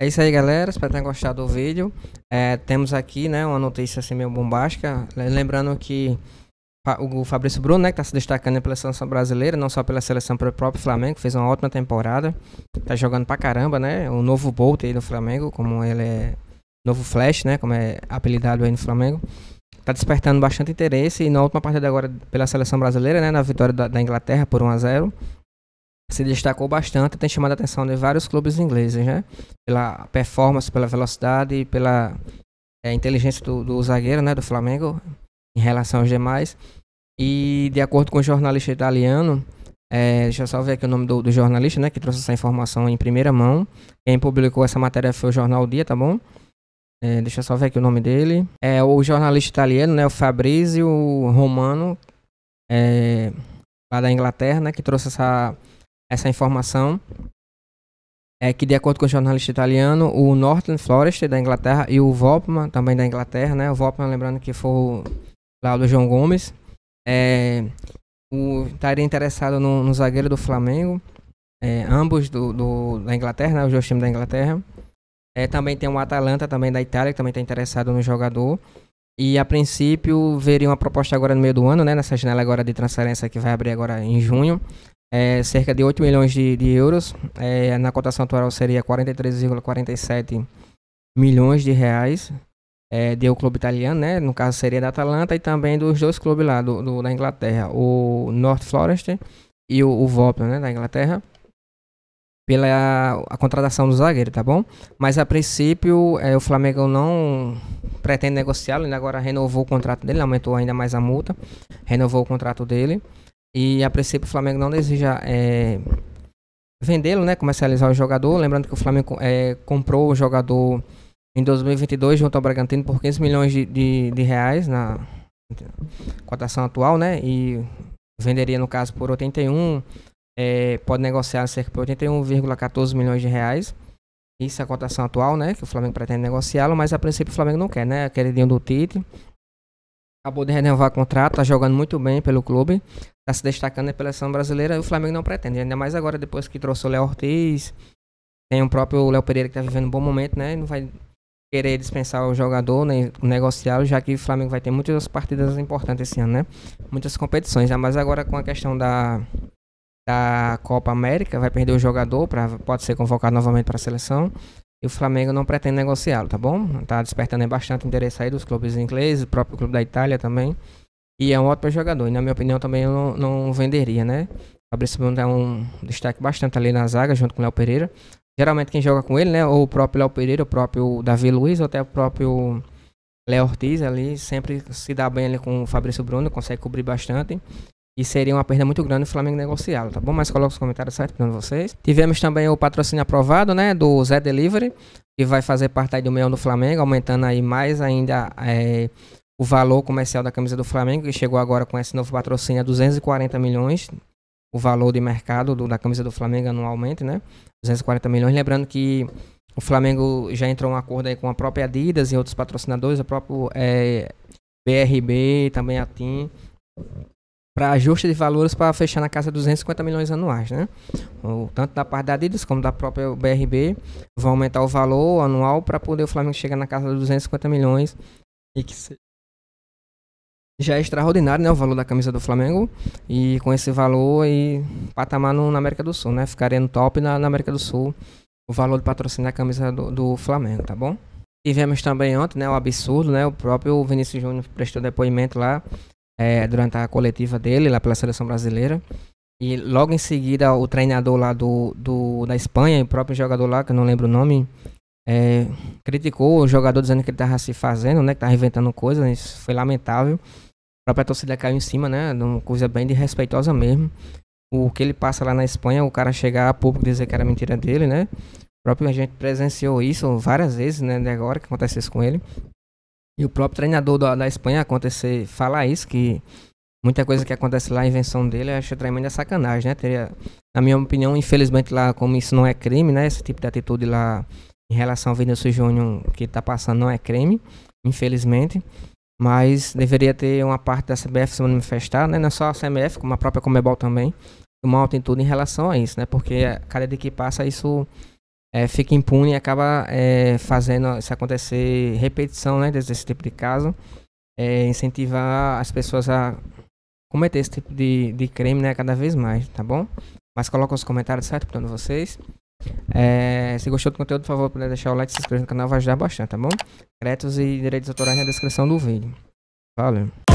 É isso aí, galera. Espero que tenham gostado do vídeo. É, temos aqui né, uma notícia assim, meio bombástica. Lembrando que o Fabrício Bruno, né, que está se destacando pela seleção brasileira, não só pela seleção pelo próprio Flamengo, fez uma ótima temporada. está jogando pra caramba, né? O novo Bolt aí do Flamengo, como ele é. Novo Flash, né? Como é apelidado aí no Flamengo. está despertando bastante interesse e na última partida agora pela seleção brasileira, né? Na vitória da, da Inglaterra por 1 a 0 se destacou bastante, tem chamado a atenção de vários clubes ingleses, né? Pela performance, pela velocidade e pela é, inteligência do, do, zagueiro, né, do Flamengo, em relação aos demais. E de acordo com o jornalista italiano, é, deixa eu só ver aqui o nome do, do, jornalista, né, que trouxe essa informação em primeira mão. Quem publicou essa matéria foi o Jornal Dia, tá bom? É, deixa eu só ver aqui o nome dele. É o jornalista italiano, né, o Fabrizio Romano, é, lá da Inglaterra, né, que trouxe essa essa informação é que, de acordo com o jornalista italiano, o Northern Forest da Inglaterra e o Volpman também da Inglaterra, né? O Volpman lembrando que foi lá do João Gomes, é, o, estaria interessado no, no zagueiro do Flamengo, é, ambos do, do, da Inglaterra, né? o dois da Inglaterra. É, também tem o Atalanta, também da Itália, que também está interessado no jogador. E a princípio veria uma proposta agora no meio do ano, né? Nessa janela agora de transferência que vai abrir agora em junho é, cerca de 8 milhões de, de euros. É, na cotação atual seria 43,47 milhões de reais. É, deu o clube italiano, né? No caso seria da Atalanta e também dos dois clubes lá do, do da Inglaterra, o North Forest e o, o né? Da Inglaterra. Pela a contratação do zagueiro, tá bom? Mas a princípio é, o Flamengo não pretende negociá-lo, ainda agora renovou o contrato dele, aumentou ainda mais a multa, renovou o contrato dele. E a princípio o Flamengo não deseja é, vendê-lo, né? Comercializar o jogador. Lembrando que o Flamengo é, comprou o jogador em 2022 junto ao Bragantino por 15 milhões de, de, de reais na cotação atual, né? E venderia no caso por 81, é, pode negociar cerca de 81,14 milhões de reais. Isso é a cotação atual, né? Que o Flamengo pretende negociá-lo, mas a princípio o Flamengo não quer, né? Queridinho do Tite. Acabou de renovar o contrato, tá jogando muito bem pelo clube está se destacando pela seleção brasileira e o Flamengo não pretende. Ainda mais agora, depois que trouxe o Léo Ortiz, tem o próprio Léo Pereira que está vivendo um bom momento, né? Não vai querer dispensar o jogador, nem negociá-lo, já que o Flamengo vai ter muitas partidas importantes esse ano, né? Muitas competições. Mas agora com a questão da, da Copa América, vai perder o jogador, pra, pode ser convocado novamente para a seleção. E o Flamengo não pretende negociá-lo, tá bom? Tá despertando bastante interesse aí dos clubes ingleses, o próprio clube da Itália também. E é um ótimo jogador. E na minha opinião também eu não, não venderia, né? Fabrício Bruno é um destaque bastante ali na zaga, junto com o Léo Pereira. Geralmente quem joga com ele, né? Ou o próprio Léo Pereira, o próprio Davi Luiz, ou até o próprio Léo Ortiz ali, sempre se dá bem ali com o Fabrício Bruno, consegue cobrir bastante. E seria uma perda muito grande o Flamengo negociá-lo, tá bom? Mas coloca os comentários certos para vocês. Tivemos também o patrocínio aprovado, né? Do Zé Delivery, que vai fazer parte aí do meio do Flamengo, aumentando aí mais ainda é, o valor comercial da camisa do Flamengo, que chegou agora com esse novo patrocínio a 240 milhões, o valor de mercado do, da camisa do Flamengo anualmente, né? 240 milhões. Lembrando que o Flamengo já entrou um acordo aí com a própria Adidas e outros patrocinadores, o próprio é, BRB, também a TIM, para ajuste de valores para fechar na casa 250 milhões anuais, né? O, tanto da parte da Adidas como da própria BRB vão aumentar o valor anual para poder o Flamengo chegar na casa de 250 milhões e que, seja já é extraordinário, né, o valor da camisa do Flamengo. E com esse valor e patamar no, na América do Sul, né? Ficaria no top na, na América do Sul o valor de patrocínio da camisa do, do, Flamengo, tá bom? Tivemos também ontem, né, o absurdo, né? O próprio Vinícius Júnior prestou depoimento lá é, durante a coletiva dele, lá pela seleção brasileira. E logo em seguida o treinador lá do, do da Espanha, o próprio jogador lá, que eu não lembro o nome, é, criticou o jogador dizendo que ele estava se fazendo, né? Que estava inventando coisas, isso foi lamentável própria torcida caiu em cima, né? Uma coisa bem desrespeitosa mesmo. O que ele passa lá na Espanha, o cara chegar a público dizer que era mentira dele, né? O próprio a gente presenciou isso várias vezes, né? De agora que acontece isso com ele. E o próprio treinador da, da Espanha acontecer, falar isso, que muita coisa que acontece lá, a invenção dele, eu acho tremenda sacanagem, né? Teria, na minha opinião, infelizmente lá, como isso não é crime, né? Esse tipo de atitude lá em relação ao Vinícius Júnior que tá passando não é crime, infelizmente mas deveria ter uma parte da CBF se manifestar, né? não é só a CBF, como a própria Comebol também, tomar altitude em relação a isso, né? porque a cada dia que passa isso é, fica impune e acaba é, fazendo isso acontecer repetição né, desse, desse tipo de caso, é, incentivar as pessoas a cometer esse tipo de, de crime né, cada vez mais, tá bom? Mas coloca os comentários certo para vocês. É, se gostou do conteúdo, por favor, puder deixar o like, se inscrever no canal, vai ajudar bastante, tá bom? Créditos e direitos autorais na descrição do vídeo. Valeu!